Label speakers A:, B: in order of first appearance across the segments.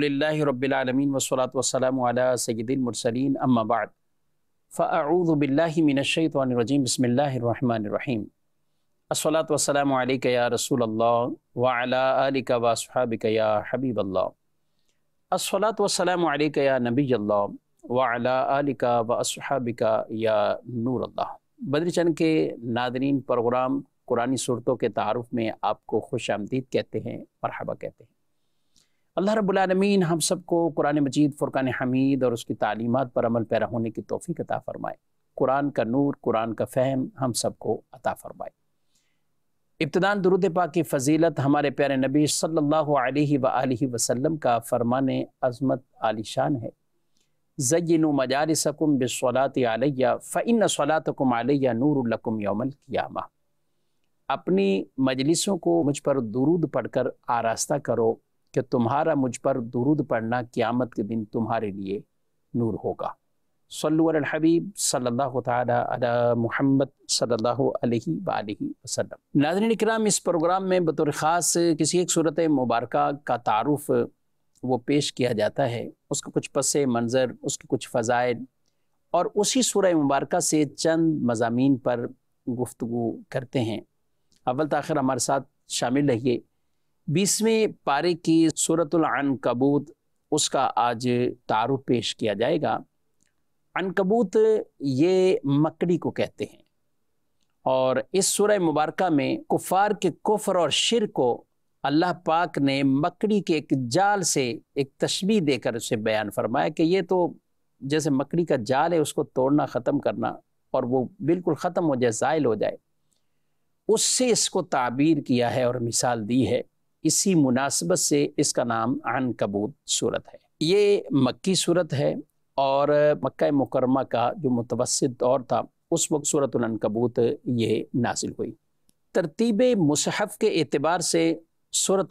A: अलहमदिल्ला रबालमीन वसलात वसलम सैदिलमरसलिन अम्माबाद फ़ाऊज़बिल्लिमिनशतरजीम बसमीम असलात वसलम या रसूल वालिक वासहाबिक या हबीब असलात वसलम या नबी अल्लाह वालिक वसहाबिक या नूर अल्लाह बद्री चंद के नादरीन प्रोग्राम कुरानी सूरतों के तारफ़ में आपको खुश आमदीद कहते हैं मरहबा कहते हैं अल्लाह रबालमीन हम सबको कुरान मजीद फुरकान हमीद और उसकी तालीमत पर अमल पैरा होने की तोफ़ी अता फ़रमाए कुरान का नूर कुरान का फ़हम हम सबको अता फ़रमाए इब्तदान दरुद पा की फ़जीलत हमारे प्यारे नबी सल्लल्लाहु अलैहि सल्ला वसल्लम का फ़रमान अजमत आलिशान है जयिन मजारसकुम बसलात आलिया फ़िन सलातकुम आलिया नूरकुम यमल कियामा अपनी मजलिसों को मुझ पर दुरूद पढ़कर आरास्ता करो कि तुम्हारा मुझ पर दुरुद पढ़ना क़्यामत के दिन तुम्हारे लिए नूर होगा सल्लुल हबीब सल्लल्लाहु ताला मोहम्मद सल्लल्लाहु अलैहि वसल्लम इकराम इस प्रोग्राम में बतौर ख़ास किसी एक सूरत मुबारक का तारफ़ वो पेश किया जाता है उसके कुछ पस मंज़र उसके कुछ फ़जाइल और उसी सूर मुबारक से चंद मजामी पर गुफ्तु करते हैं अव्वल तखिर तो हमारे साथ शामिल रहिए बीसवें पारे की सूरतुल अनकबूत उसका आज तारुफ पेश किया जाएगा अनकबूत ये मकड़ी को कहते हैं और इस सूरह मुबारक में कुफार के कुफर और शिर को अल्लाह पाक ने मकड़ी के एक जाल से एक तशबी देकर उसे बयान फरमाया कि ये तो जैसे मकड़ी का जाल है उसको तोड़ना ख़त्म करना और वो बिल्कुल ख़त्म हो जाए ज़ायल हो जाए उससे इसको ताबीर किया है और मिसाल दी है इसी मुनासबत से इसका नाम आन कबूत सूरत है ये मक्की सूरत है और मक्का मुकरमा का जो मुतवसत दौर था उस वक्त सूरत कबूत ये नाजिल हुई तरतीब मुसहफ़ के अतबार से सूरत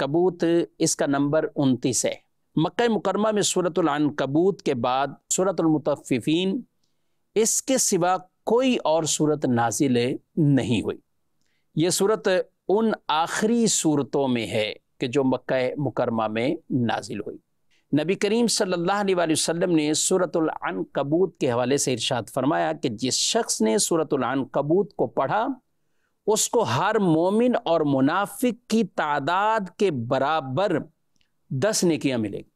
A: कबूत इसका नंबर उनतीस है मक्का मुकरमा में सूरत कबूत के बाद सूरतमतफ़ीन इसके सिवा कोई और सूरत नाजिल नहीं हुई ये सूरत उन आखिरी सूरतों में है कि जो मक् मुकरमा में नाजिल हुई नबी करीम सल्लल्लाहु अलैहि वसल्लम ने सूरतुल कबूत के हवाले से इरशाद फरमाया कि जिस शख्स ने सूरतुल कबूत को पढ़ा उसको हर मोमिन और मुनाफिक की तादाद के बराबर दस निकियाँ मिलेगी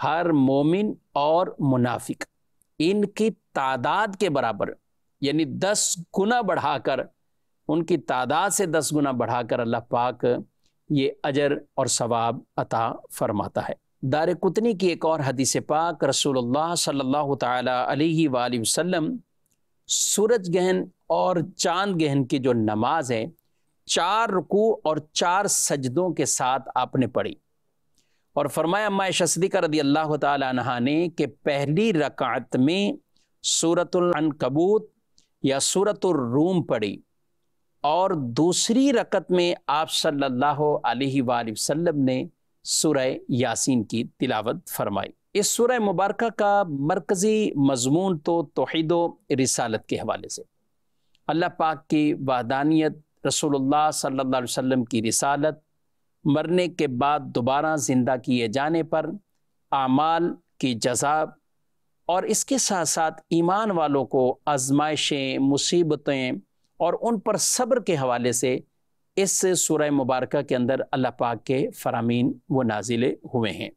A: हर मोमिन और मुनाफिक इनकी तादाद के बराबर यानी दस गुना बढ़ाकर उनकी तादाद से दस गुना बढ़ाकर अल्लाह पाक ये अजर और सवाब अता फरमाता है दार कुतनी की एक और हदीस पाक रसूलुल्लाह सल्लल्लाहु अलैहि वसल्लम सूरज गहन और चांद गहन की जो नमाज है चार रुकू और चार सजदों के साथ आपने पढ़ी और फरमाया अम्मा का रदी अल्लाह तहा ने कि पहली रकात में सूरतुल अनकबूत या सूरतुल रूम पढ़ी और दूसरी रकत में आप सल्लल्लाहु अलैहि वसल्लम ने सुरह यासीन की तिलावत फरमाई इस सुरह मुबारक का मरकज़ी मजमून तो तोहद रिसालत के हवाले से अल्लाह पाक की वादानियत रसोल्ला सल्ला वसम की रिसालत मरने के बाद दोबारा ज़िंदा किए जाने पर आमाल की जजा और इसके साथ साथ ईमान वालों को आजमाइशें मुसीबतें और उन पर सब्र के हवाले से इस सूरह मुबारक के अंदर अल्लाह पाक के फरामीन व नाजिले हुए हैं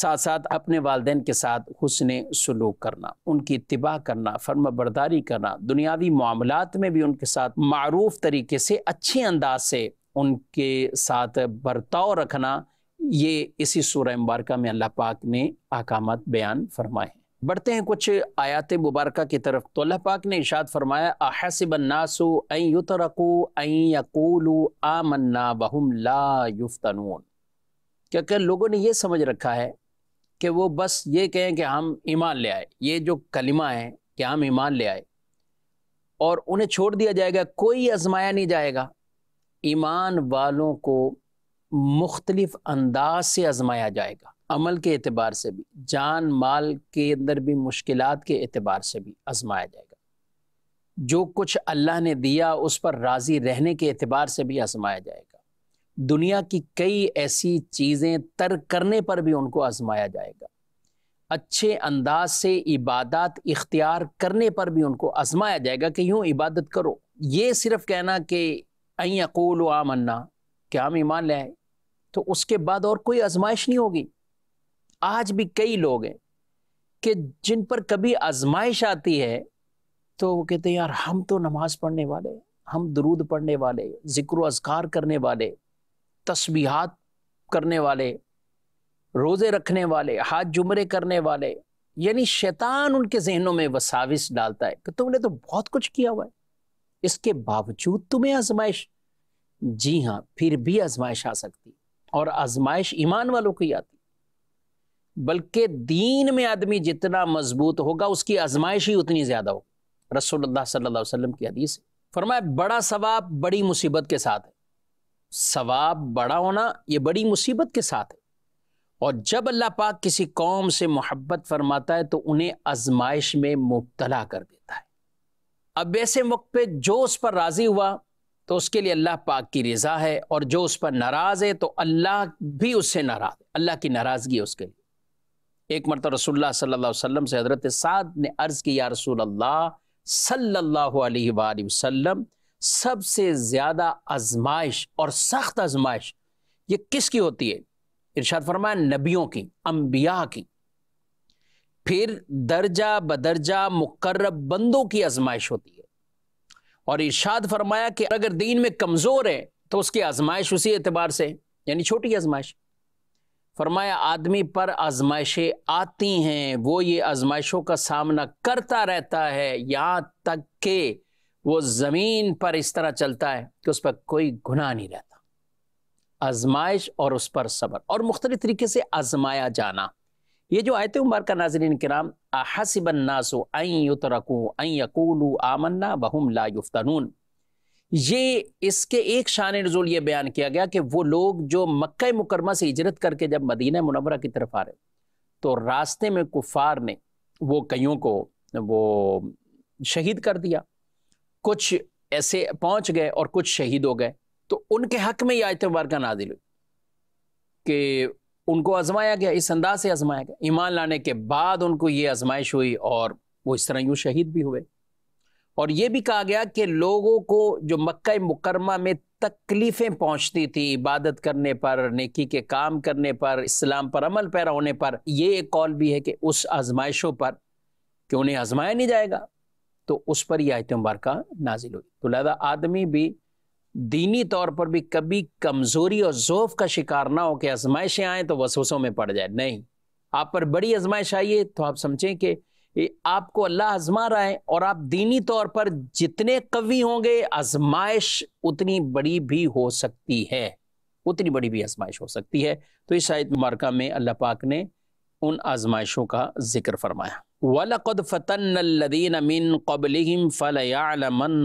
A: साथ साथ अपने वालदेन के साथ हुसन सलूक करना उनकी इतबा करना फर्म बरदारी करना दुनियावी मामलात में भी उनके साथ मरूफ तरीके से अच्छे अंदाज से उनके साथ बर्ताव रखना ये इसी सूर मुबारक में अल्लाह पाक ने अहकाम बयान फरमाए हैं बढ़ते हैं कुछ आयात मुबारक की तरफ तो अल्लाह पाक ने इशाद फरमाया आहसबन्नासु यकूलू आमन्ना बहुम ला युफ्तनून क्योंकि लोगों ने ये समझ रखा है कि वो बस ये कहें कि हम ईमान ले आए ये जो कलिमा है कि हम ईमान ले आए और उन्हें छोड़ दिया जाएगा कोई आजमाया नहीं जाएगा ईमान वालों को मुख्तलिफ अंदाज से आजमाया जाएगा अमल के अतबार से भी जान माल के अंदर भी मुश्किल के अतबार से भी आजमाया जाएगा जो कुछ अल्लाह ने दिया उस पर राज़ी रहने के अतबार से भी आजमाया जाएगा दुनिया की कई ऐसी चीज़ें तर्क करने पर भी उनको आजमाया जाएगा अच्छे अंदाज से इबादत इख्तियार करने पर भी उनको आजमाया जाएगा कि यूँ इबादत करो ये सिर्फ कहना कि अयकूल आमन्ना क्या हम ईमान लें तो उसके बाद और कोई आजमाइश नहीं होगी आज भी कई लोग हैं कि जिन पर कभी आजमाइश आती है तो वो कहते हैं यार हम तो नमाज पढ़ने वाले हम दरूद पढ़ने वाले जिक्र अजकार करने वाले तस्बीहात करने वाले रोज़े रखने वाले हाथ जुमरे करने वाले यानी शैतान उनके जहनों में वसाविस डालता है कि तुमने तो बहुत कुछ किया हुआ है इसके बावजूद तुम्हें आजमाइश जी हाँ फिर भी आजमाइश आ सकती और आजमाइश ईमान वालों की आती बल्कि दीन में आदमी जितना मजबूत होगा उसकी आजमाइश ही उतनी ज़्यादा होगी रसोल्ला सल्ला की हदीस फरमाया बड़ा सवाब बड़ी मुसीबत के साथ है सवाब बड़ा होना ये बड़ी मुसीबत के साथ है और जब अल्लाह पाक किसी कौम से मोहब्बत फरमाता है तो उन्हें आजमाइश में मुबतला कर देता है अब ऐसे वक्त पे जो उस पर राज़ी हुआ तो उसके लिए अल्लाह पाक की रज़ा है और जो उस पर नाराज़ है तो अल्लाह भी उससे नाराज़ है अल्लाह की नाराज़गी है उसके लिए एक मरत रसोल्ला सल्ला वसम से हज़रत साद ने अर्ज़ किया रसूल अल्लाह सल्ला वसम सबसे ज़्यादा आजमाइश और सख्त आजमाइश ये किसकी होती है इर्शाद फरमाया नबियों की अम्बिया की फिर दर्जा बदर्जा मुकर्रब बंदों की आजमाइश होती है और इर्शाद फरमाया कि अगर दीन में कमज़ोर है तो उसकी आजमाइश उसी एतबार से यानी छोटी आजमाइश फरमाया आदमी पर आजमाइशें आती हैं वो ये आजमाइशों का सामना करता रहता है यहाँ तक के वो ज़मीन पर इस तरह चलता है कि उस पर कोई गुनाह नहीं रहता आजमाइश और उस पर सब्र और मुख्तल तरीके से आजमाया जाना ये जो आयत का नाजरीन कराम आहसबन्नासो अन युतरकू आमन्ना बहुम ला युफ्तनून ये इसके एक शान नजूल ये बयान किया गया कि वो लोग जो मक्का मुकरमा से हिजरत करके जब मदीना मुनवरा की तरफ आ रहे तो रास्ते में कुफार ने वो कईयों को वो शहीद कर दिया कुछ ऐसे पहुंच गए और कुछ शहीद हो गए तो उनके हक में यह आयतवार का नाजिल हुई कि उनको आजमाया गया इस अंदाज से आजमाया गया ईमान लाने के बाद उनको ये आजमाइश हुई और वो इस तरह यूँ शहीद भी हुए और ये भी कहा गया कि लोगों को जो मक्का मुकरमा में तकलीफ़ें पहुंचती थी इबादत करने पर नेकी के काम करने पर इस्लाम पर अमल पैरा होने पर यह एक कॉल भी है कि उस आजमाइशों पर कि उन्हें आजमाया नहीं जाएगा तो उस पर यह आयत का नाजिल हुई तो लिहाजा आदमी भी दीनी तौर पर भी कभी कमज़ोरी और जोफ का शिकार ना हो कि आजमाइशें आए तो वसूसों में पड़ जाए नहीं आप पर बड़ी आजमाइश आई है तो आप समझें कि आपको अल्लाह आजमा रहा है और आप दीनी तौर पर जितने कवि होंगे आजमाइश उतनी बड़ी भी हो सकती है उतनी बड़ी भी आजमाइश हो सकती है तो इस शायद मुबारका में अल्लाह पाक ने उन आजमाइशों का जिक्र फरमाया वलकद फ़तन मिन कबलम फ़लमन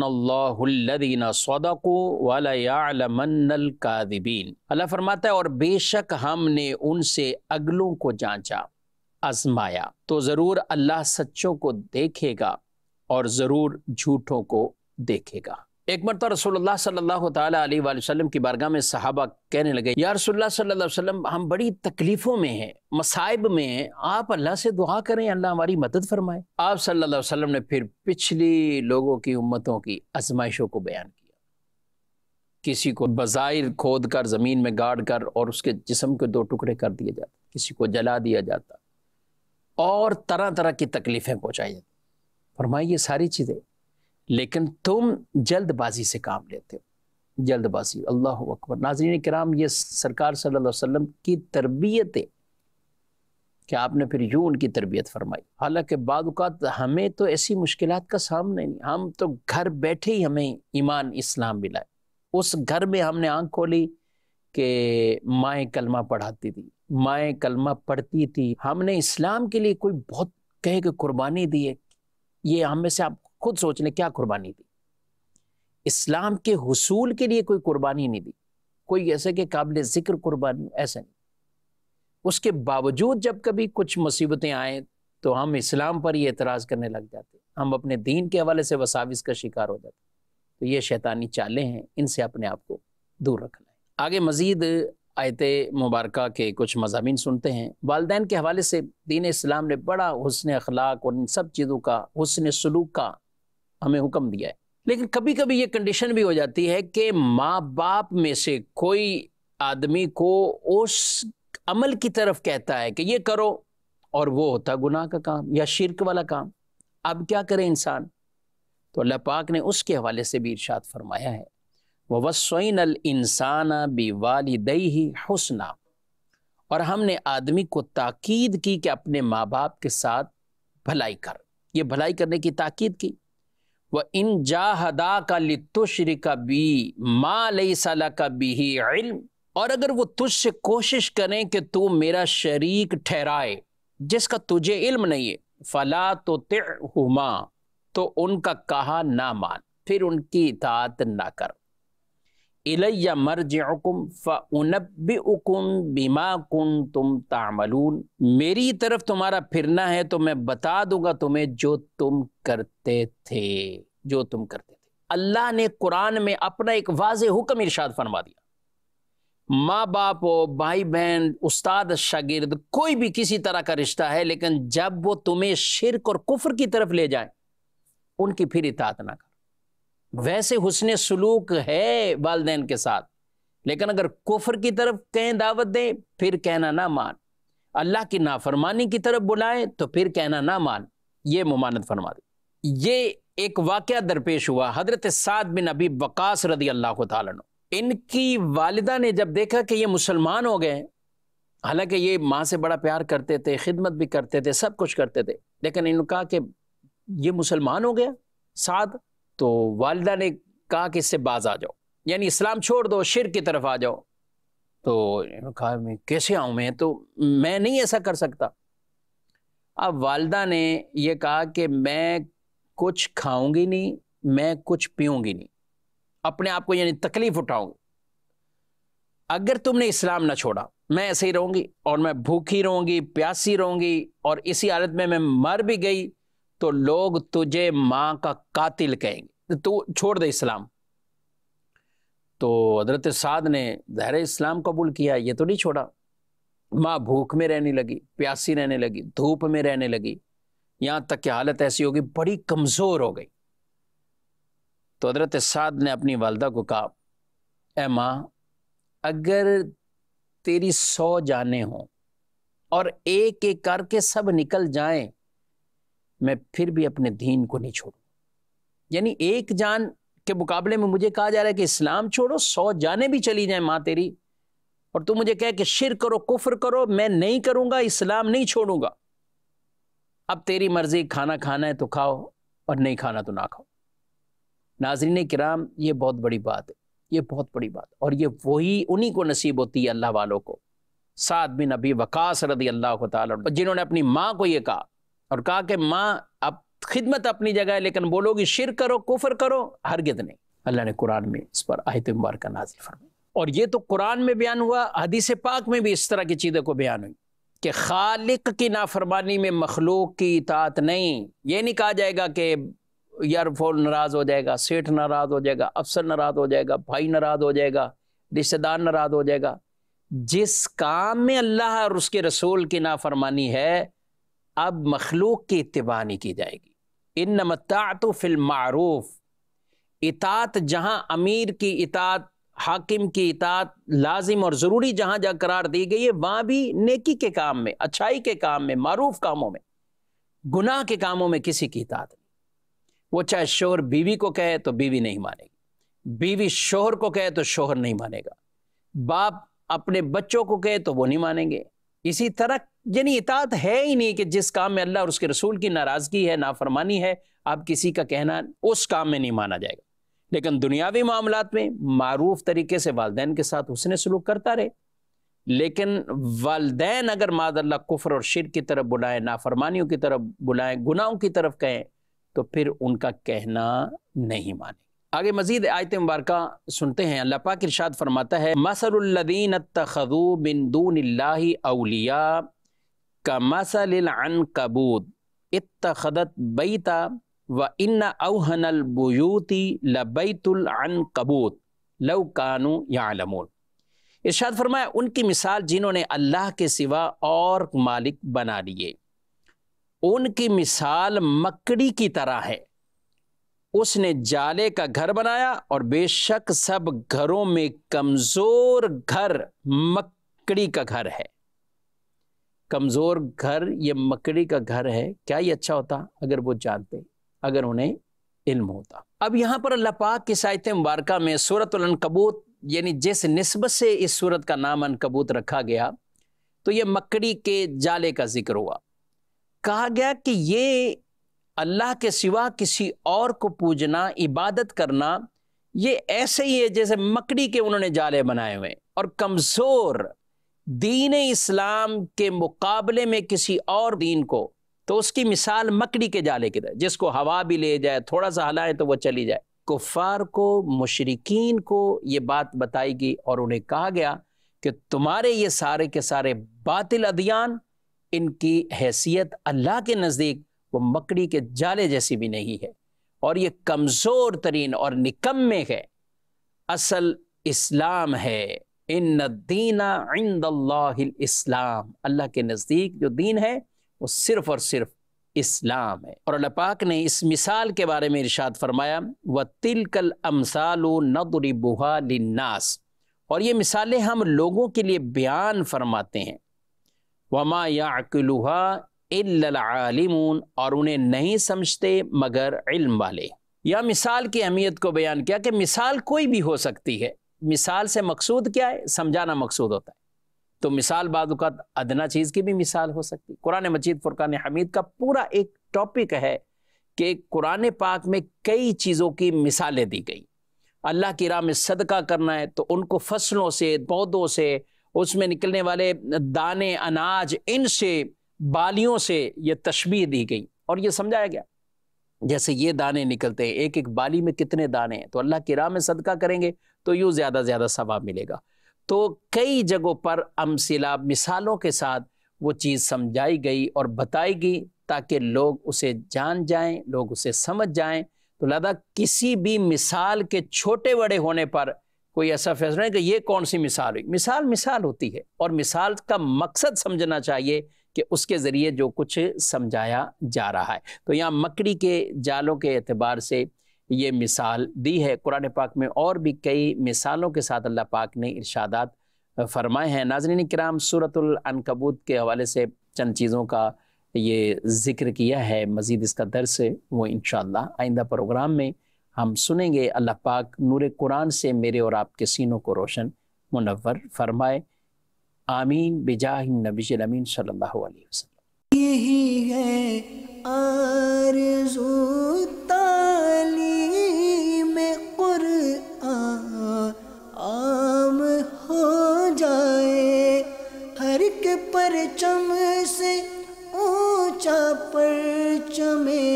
A: सदको वलमनकादिबीन अल्लाह फरमाता है और बेशक हमने उनसे अगलों को जांचा आजमाया तो ज़रूर अल्लाह सच्चों को देखेगा और ज़रूर झूठों को देखेगा एक मरत रसोल्ला सल्लल्लाहु अलैहि वसल्लम की बारगाह में सहाबा कहने लगे या रसोल्ला सल्लल्लाहु अलैहि वसल्लम हम बड़ी तकलीफ़ों में हैं मसाइब में हैं आप अल्लाह से दुआ करें अल्लाह हमारी मदद फरमाए आप सल्लल्लाहु अलैहि वसल्लम ने फिर पिछली लोगों की उम्मतों की आजमाइशों को बयान किया किसी को बज़ाहिर खोद कर ज़मीन में गाड़ कर और उसके जिसम के दो टुकड़े कर दिए जाते किसी को जला दिया जाता और तरह तरह की तकलीफें पहुंचाई जाती फरमाई ये सारी चीज़ें लेकिन तुम जल्दबाजी से काम लेते हो जल्दबाजी अल्लाह अकबर नाजरीन कराम ये सरकार सल्लल्लाहु अलैहि वसल्लम की तरबियत है कि आपने फिर यूँ उनकी तरबियत फरमाई हालांकि बाद हमें तो ऐसी मुश्किल का सामना नहीं हम तो घर बैठे ही हमें ईमान इस्लाम मिला उस घर में हमने आँख खोली कि माएँ कलमा पढ़ाती थी माएँ कलमा पढ़ती थी हमने इस्लाम के लिए कोई बहुत कह के कुर्बानी दी है ये हम में से आप खुद सोच लें क्या कुर्बानी दी इस्लाम के हसूल के लिए कोई कुर्बानी नहीं दी कोई ऐसे के काबिल जिक्र कुर्बानी ऐसा नहीं उसके बावजूद जब कभी कुछ मुसीबतें आए तो हम इस्लाम पर ही एतराज़ करने लग जाते हम अपने दीन के हवाले से वसाविस का शिकार हो जाते तो ये शैतानी चालें हैं इनसे अपने आप को दूर रखना है आगे मज़ीद आयत मुबारक के कुछ मजामी सुनते हैं वालदेन के हवाले से दीन इस्लाम ने बड़ा हसन अखलाक और इन सब चीज़ों का हसन सलूक का हमें हुक्म दिया है लेकिन कभी कभी ये कंडीशन भी हो जाती है कि माँ बाप में से कोई आदमी को उस अमल की तरफ कहता है कि ये करो और वो होता गुनाह का काम या शिरक वाला काम अब क्या करे इंसान तो अल्लाह पाक ने उसके हवाले से भी इर्शाद फरमाया है वसैन इंसाना बी वालदई हसना और हमने आदमी को ताकीद की कि अपने माँ बाप के साथ भलाई कर ये भलाई करने की ताकीद की व इन जाहदा का लितुश्र का बी माँ लई सला का बी ही इल्म और अगर वो तुझसे कोशिश करें कि तू मेरा शरीक ठहराए जिसका तुझे इल्म नहीं है फला तो तिहुमा तो उनका कहा ना मान फिर उनकी इतात ना कर इलैया मरजुम फ़नबुम बीमा कुन तुम तामलून मेरी तरफ तुम्हारा फिरना है तो मैं बता दूंगा तुम्हें जो तुम करते थे जो तुम करते थे अल्लाह ने कुरान में अपना एक वाज हुक्म इर्शाद फरमा दिया माँ बाप हो भाई बहन उस्ताद शागिर्द कोई भी किसी तरह का रिश्ता है लेकिन जब वो तुम्हें शिरक और कुफर की तरफ ले जाए उनकी फिर इतात ना कर वैसे हुसन सलूक है वालदेन के साथ लेकिन अगर कुफर की तरफ कहें दावत दें फिर कहना ना मान अल्लाह की नाफरमानी की तरफ बुलाएं तो फिर कहना ना मान ये ममानत फरमा दे ये एक वाक्य दरपेश हुआ हजरत साद बिन अबी वकास रदी अल्लाह तु इनकी वालदा ने जब देखा कि ये मुसलमान हो गए हालांकि ये माँ से बड़ा प्यार करते थे खिदमत भी करते थे सब कुछ करते थे लेकिन इनका कि ये मुसलमान हो गया साध तो वालदा ने कहा कि इससे बाज आ जाओ यानी इस्लाम छोड़ दो शिर की तरफ आ जाओ तो कहा मैं कैसे आऊँ मैं तो मैं नहीं ऐसा कर सकता अब वालदा ने यह कहा कि मैं कुछ खाऊंगी नहीं मैं कुछ पीऊंगी नहीं अपने आप को यानी तकलीफ उठाऊंगी अगर तुमने इस्लाम ना छोड़ा मैं ऐसे ही रहूंगी और मैं भूखी रहूंगी प्यासी रहूंगी और इसी हालत में मैं मर भी गई तो लोग तुझे माँ का कातिल कहेंगे तो छोड़ दे इस्लाम तो हजरत साद ने ज़ाहिर इस्लाम कबूल किया ये तो नहीं छोड़ा माँ भूख में रहने लगी प्यासी रहने लगी धूप में रहने लगी यहाँ तक कि हालत ऐसी होगी बड़ी कमज़ोर हो गई तो हजरत साद ने अपनी वालदा को कहा ए माँ अगर तेरी सौ जाने हों और एक एक करके सब निकल जाएं मैं फिर भी अपने दीन को नहीं छोड़ू यानी एक जान के मुकाबले में मुझे कहा जा रहा है कि इस्लाम छोड़ो सौ जाने भी चली जाए माँ तेरी और तू मुझे कह कि शिर करो कुफर करो मैं नहीं करूँगा इस्लाम नहीं छोड़ूंगा अब तेरी मर्जी खाना खाना है तो खाओ और नहीं खाना तो ना खाओ नाजरीन कराम ये बहुत बड़ी बात है ये बहुत बड़ी बात और ये वही उन्हीं को नसीब होती है अल्लाह वालों को साद बिन अभी वकास रदी अल्लाह तला जिन्होंने अपनी माँ को ये कहा और कहा कि माँ अब खिदमत अपनी जगह है लेकिन बोलोगी शिर करो कुफर करो हरगिद नहीं अल्लाह ने कुरान में इस पर आहित का नाजिल फरमाया और ये तो कुरान में बयान हुआ हदीस पाक में भी इस तरह की चीज़ों को बयान हुई कि खालिक की नाफरमानी में मखलूक की इतात नहीं ये नहीं कहा जाएगा कि यार फोल नाराज़ हो जाएगा सेठ नाराज़ हो जाएगा अफसर नाराज़ हो जाएगा भाई नाराज़ हो जाएगा रिश्तेदार नाराज़ हो जाएगा जिस काम में अल्लाह और उसके रसूल की नाफरमानी है अब मखलूक की इतबा नहीं की जाएगी इन नमतात फिल्मारूफ इतात जहाँ अमीर की इतात हाकिम की इतात लाजिम और ज़रूरी जहाँ जहाँ करार दी गई है वहाँ भी नेकी के काम में अच्छाई के काम में मरूफ कामों में गुनाह के कामों में किसी की इतात नहीं वो चाहे शोहर बीवी को कहे तो बीवी नहीं मानेगी बीवी शोहर को कहे तो शोहर नहीं मानेगा बाप अपने बच्चों को कहे तो वो नहीं मानेंगे इसी तरह यानी इतात है ही नहीं कि जिस काम में अल्लाह और उसके रसूल की नाराज़गी है नाफरमानी है आप किसी का कहना उस काम में नहीं माना जाएगा लेकिन दुनियावी मामला में मारूफ तरीके से वालदेन के साथ उसने सलूक करता रहे लेकिन वालदेन अगर मादल्ला कुफर और शिर की तरफ बुलाएं नाफरमानियों की तरफ बुलाएं गुनाहों की तरफ कहें तो फिर उनका कहना नहीं माने आगे मजीद आयत मुबारक सुनते हैं अल्लाह पाक इरशाद फरमाता है मसरुल्लदीन तखदू बिन दून अलिया का मसल कबूत इतखदत बैता व इन लबैतुल कबूत लव कानू यालमून इर्शाद फरमाया उनकी मिसाल जिन्होंने अल्लाह के सिवा और मालिक बना लिए उनकी मिसाल मकड़ी की तरह है उसने जाले का घर बनाया और बेशक सब घरों में कमज़ोर घर मकड़ी का घर है कमज़ोर घर ये मकड़ी का घर है क्या ये अच्छा होता अगर वो जानते अगर उन्हें इल्म होता अब यहाँ पर अल्लाह पाक की साहित मुबारक में सूरतकबूत यानी जिस नस्बत से इस सूरत का नाम अनकबूत रखा गया तो ये मकड़ी के जाले का जिक्र हुआ कहा गया कि ये अल्लाह के सिवा किसी और को पूजना इबादत करना ये ऐसे ही है जैसे मकड़ी के उन्होंने जाले बनाए हुए और कमज़ोर दीन इस्लाम के मुकाबले में किसी और दीन को तो उसकी मिसाल मकड़ी के जाले की तरह जिसको हवा भी ले जाए थोड़ा सा हलाए तो वो चली जाए कुफ़ार को मुशरकिन को ये बात बताई गई और उन्हें कहा गया कि तुम्हारे ये सारे के सारे बातिल अदियान इनकी हैसियत अल्लाह के नज़दीक वो मकड़ी के जाले जैसी भी नहीं है और ये कमज़ोर तरीन और निकम्मे है असल इस्लाम है इस्लाम अल्लाह के नज़दीक जो दीन है वो सिर्फ़ और सिर्फ इस्लाम है और अल्लाह पाक ने इस मिसाल के बारे में इरशाद फरमाया व तिलकल अमसाल नदरबुहा लिन्नास और ये मिसालें हम लोगों के लिए बयान फरमाते हैं वमा याकुलहा आलिमून और उन्हें नहीं समझते मगर इल्म वाले या मिसाल की अहमियत को बयान किया कि मिसाल कोई भी हो सकती है मिसाल से मकसूद क्या है समझाना मकसूद होता है तो मिसाल बाद अदना चीज़ की भी मिसाल हो सकती है कुरान मजीद फुरकान हमीद का पूरा एक टॉपिक है कि कुरान पाक में कई चीज़ों की मिसालें दी गई अल्लाह की राह में सदका करना है तो उनको फसलों से पौधों से उसमें निकलने वाले दाने अनाज इनसे बालियों से ये तशबी दी गई और ये समझाया गया जैसे ये दाने निकलते हैं एक एक बाली में कितने दाने हैं तो अल्लाह की राह में सदका करेंगे तो यूँ ज़्यादा ज़्यादा सवाब मिलेगा तो कई जगहों पर अमसिला मिसालों के साथ वो चीज़ समझाई गई और बताई गई ताकि लोग उसे जान जाएं लोग उसे समझ जाएं तो लादा किसी भी मिसाल के छोटे बड़े होने पर कोई ऐसा फैसला नहीं कि ये कौन सी मिसाल हुई मिसाल मिसाल होती है और मिसाल का मकसद समझना चाहिए कि उसके ज़रिए जो कुछ समझाया जा रहा है तो यहाँ मकड़ी के जालों के अतबार से ये मिसाल दी है कुरान पाक में और भी कई मिसालों के साथ अल्लाह पाक ने इर्शादात फरमाए हैं नाजरीन कराम सूरतलकबूत के हवाले से चंद चीज़ों का ये ज़िक्र किया है मज़ीद इसका दर्स वो इन आइंदा प्रोग्राम में हम सुनेंगे अल्लाह पाक नूर कुरान से मेरे और आपके सीनों को रोशन मुनवर फरमाए आमीन बिजाह नबी अमीन परचम से ऊंचा परचमे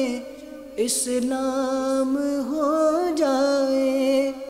A: इस्लाम हो जाए